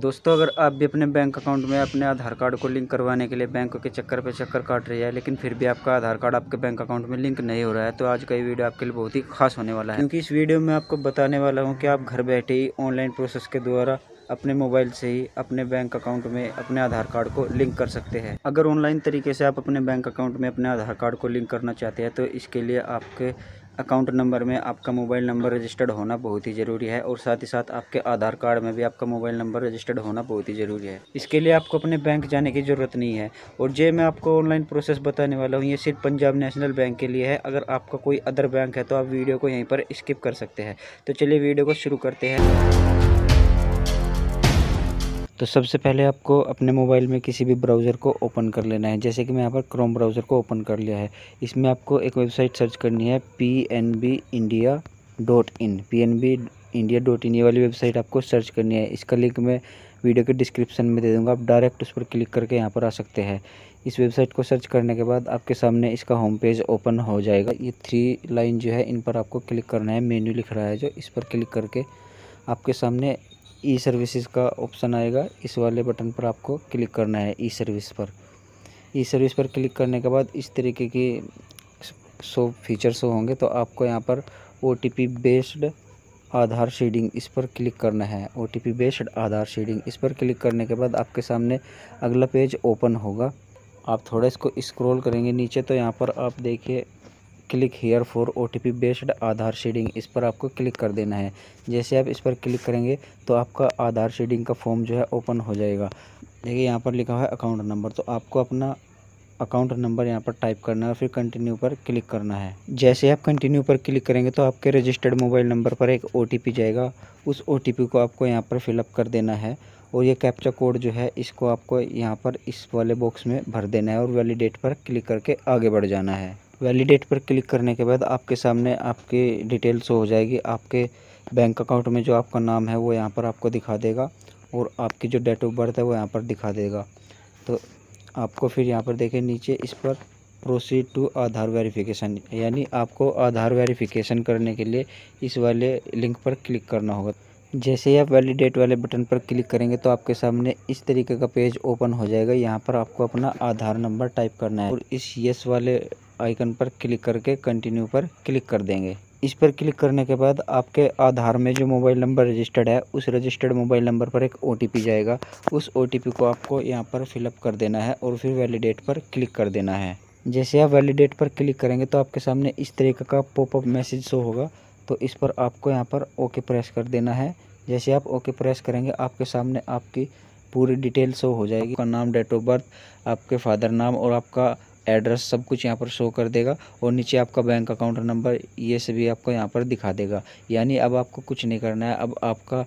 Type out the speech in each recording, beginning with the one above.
दोस्तों अगर आप भी अपने बैंक अकाउंट में अपने आधार कार्ड को लिंक करवाने के लिए बैंक के चक्कर पे चक्कर काट रही है लेकिन फिर भी आपका आधार कार्ड आपके बैंक अकाउंट में लिंक नहीं हो रहा है तो आज का ये वीडियो आपके लिए बहुत ही खास होने वाला है क्योंकि इस वीडियो में आपको बताने वाला हूँ कि आप घर बैठे ही ऑनलाइन प्रोसेस के द्वारा अपने मोबाइल से ही अपने बैंक अकाउंट में अपने आधार कार्ड को लिंक कर सकते हैं अगर ऑनलाइन तरीके से आप अपने बैंक अकाउंट में अपने आधार कार्ड को लिंक करना चाहते हैं तो इसके लिए आपके अकाउंट नंबर में आपका मोबाइल नंबर रजिस्टर्ड होना बहुत ही ज़रूरी है और साथ ही साथ आपके आधार कार्ड में भी आपका मोबाइल नंबर रजिस्टर्ड होना बहुत ही ज़रूरी है इसके लिए आपको अपने बैंक जाने की ज़रूरत नहीं है और ये मैं आपको ऑनलाइन प्रोसेस बताने वाला हूँ ये सिर्फ पंजाब नेशनल बैंक के लिए है अगर आपका कोई अदर बैंक है तो आप वीडियो को यहीं पर स्किप कर सकते हैं तो चलिए वीडियो को शुरू करते हैं तो सबसे पहले आपको अपने मोबाइल में किसी भी ब्राउज़र को ओपन कर लेना है जैसे कि मैं यहाँ पर क्रोम ब्राउज़र को ओपन कर लिया है इसमें आपको एक वेबसाइट सर्च करनी है P N B India dot in P N B India dot in ये वाली वेबसाइट आपको सर्च करनी है इसका लिंक मैं वीडियो के डिस्क्रिप्शन में दे दूंगा आप डायरेक्ट उस पर क्लिक करके यहाँ पर आ सकते हैं इस वेबसाइट को सर्च करने के बाद आपके सामने इसका होम पेज ओपन हो जाएगा ये थ्री लाइन जो है इन पर आपको क्लिक करना है मेन्यू लिख रहा है जो इस पर क्लिक करके आपके सामने ई सर्विसेज का ऑप्शन आएगा इस वाले बटन पर आपको क्लिक करना है ई सर्विस पर ई सर्विस पर क्लिक करने के बाद इस तरीके की सो फीचर्स होंगे तो आपको यहाँ पर ओ बेस्ड आधार शेडिंग इस पर क्लिक करना है ओ बेस्ड आधार शेडिंग इस पर क्लिक करने के बाद आपके सामने अगला पेज ओपन होगा आप थोड़ा इसको स्क्रॉल करेंगे नीचे तो यहाँ पर आप देखिए click here for O T P based Aadhaar seeding इस पर आपको क्लिक कर देना है जैसे आप इस पर क्लिक करेंगे तो आपका आधार शेडिंग का फॉर्म जो है ओपन हो जाएगा देखिए यहाँ पर लिखा हुआ है अकाउंट नंबर तो आपको अपना अकाउंट नंबर यहाँ पर टाइप करना है और फिर कंटिन्यू पर क्लिक करना है जैसे आप कंटिन्यू पर क्लिक करेंगे तो आपके रजिस्टर्ड मोबाइल नंबर पर एक ओ जाएगा उस ओ को आपको यहाँ पर फिलअप कर देना है और ये कैप्चा कोड जो है इसको आपको यहाँ पर इस वाले बॉक्स में भर देना है और वैलिडेट पर क्लिक करके आगे बढ़ जाना है वैलिडेट पर क्लिक करने के बाद आपके सामने आपकी डिटेल शो हो जाएगी आपके बैंक अकाउंट में जो आपका नाम है वो यहाँ पर आपको दिखा देगा और आपकी जो डेट ऑफ बर्थ है वो यहाँ पर दिखा देगा तो आपको फिर यहाँ पर देखें नीचे इस पर प्रोसीड टू आधार वेरिफिकेशन यानी आपको आधार वेरिफिकेशन करने के लिए इस वाले लिंक पर क्लिक करना होगा जैसे ही आप वैलिडेट वाले बटन पर क्लिक करेंगे तो आपके सामने इस तरीके का पेज ओपन हो जाएगा यहाँ पर आपको अपना आधार नंबर टाइप करना है और इस यस वाले आइकन पर क्लिक करके कंटिन्यू पर क्लिक कर देंगे इस पर क्लिक करने के बाद आपके आधार में जो मोबाइल नंबर रजिस्टर्ड है उस रजिस्टर्ड मोबाइल नंबर पर एक ओ जाएगा उस ओ को आपको यहाँ पर फिलअप कर देना है और फिर वैलिडेट पर क्लिक कर देना है जैसे आप वैलिडेट पर क्लिक करेंगे तो आपके सामने इस तरीके का पॉपअप मैसेज शो होगा तो इस पर आपको यहाँ पर ओके प्रेस कर देना है जैसे आप ओके प्रेस करेंगे आपके सामने आपकी पूरी डिटेल शो हो जाएगी आपका नाम डेट ऑफ बर्थ आपके फादर नाम और आपका एड्रेस सब कुछ यहाँ पर शो कर देगा और नीचे आपका बैंक अकाउंट नंबर ये सभी आपको यहाँ पर दिखा देगा यानी अब आपको कुछ नहीं करना है अब आपका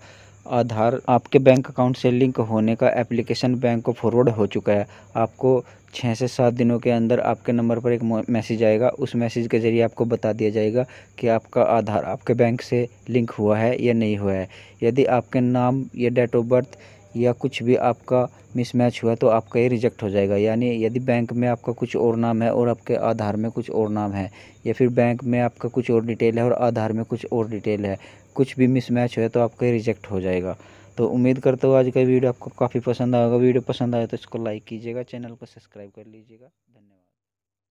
आधार आपके बैंक अकाउंट से लिंक होने का एप्लीकेशन बैंक को फॉरवर्ड हो चुका है आपको छः से सात दिनों के अंदर आपके नंबर पर एक मैसेज आएगा उस मैसेज के ज़रिए आपको बता दिया जाएगा कि आपका आधार आपके बैंक से लिंक हुआ है या नहीं हुआ है यदि आपके नाम या डेट ऑफ बर्थ या कुछ भी आपका मिसमैच हुआ तो आपका ये रिजेक्ट हो जाएगा यानी यदि बैंक में आपका कुछ और नाम है और आपके आधार में कुछ और नाम है या फिर बैंक में आपका कुछ और डिटेल है और आधार में कुछ और डिटेल है कुछ भी मिसमैच हुआ तो आपका ये रिजेक्ट हो जाएगा तो उम्मीद करता हूँ आज का वीडियो आपको काफ़ी पसंद आएगा वीडियो पसंद आए तो इसको लाइक कीजिएगा चैनल को सब्सक्राइब कर लीजिएगा धन्यवाद